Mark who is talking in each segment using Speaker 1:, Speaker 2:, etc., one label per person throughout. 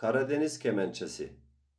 Speaker 1: Karadeniz Kemençesi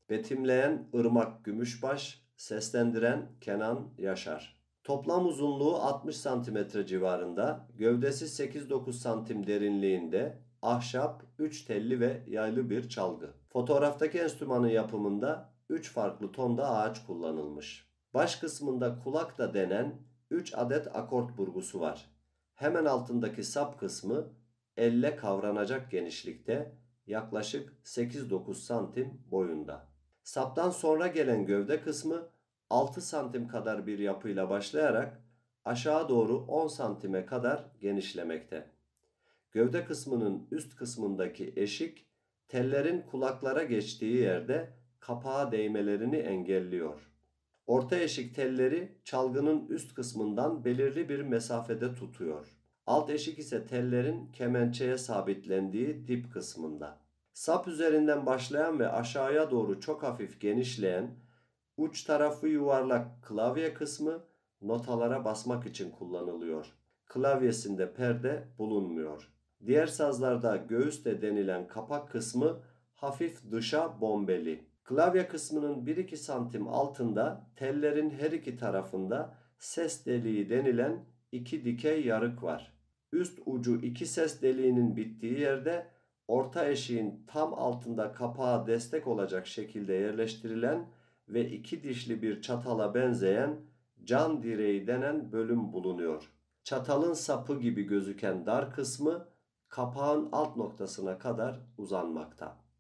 Speaker 1: Betimleyen Irmak Gümüşbaş Seslendiren Kenan Yaşar Toplam uzunluğu 60 cm civarında, gövdesi 8-9 santim derinliğinde, ahşap, 3 telli ve yaylı bir çalgı. Fotoğraftaki enstrümanın yapımında 3 farklı tonda ağaç kullanılmış. Baş kısmında kulak da denen 3 adet akort burgusu var. Hemen altındaki sap kısmı elle kavranacak genişlikte, yaklaşık 8-9 santim boyunda. Saptan sonra gelen gövde kısmı 6 santim kadar bir yapıyla başlayarak aşağı doğru 10 santime kadar genişlemekte. Gövde kısmının üst kısmındaki eşik tellerin kulaklara geçtiği yerde kapağa değmelerini engelliyor. Orta eşik telleri çalgının üst kısmından belirli bir mesafede tutuyor. Alt eşik ise tellerin kemençeye sabitlendiği dip kısmında. Sap üzerinden başlayan ve aşağıya doğru çok hafif genişleyen uç tarafı yuvarlak klavye kısmı notalara basmak için kullanılıyor. Klavyesinde perde bulunmuyor. Diğer sazlarda göğüste denilen kapak kısmı hafif dışa bombeli. Klavye kısmının 1-2 santim altında tellerin her iki tarafında ses deliği denilen iki dikey yarık var. Üst ucu iki ses deliğinin bittiği yerde orta eşiğin tam altında kapağa destek olacak şekilde yerleştirilen ve iki dişli bir çatala benzeyen can direği denen bölüm bulunuyor. Çatalın sapı gibi gözüken dar kısmı kapağın alt noktasına kadar uzanmakta.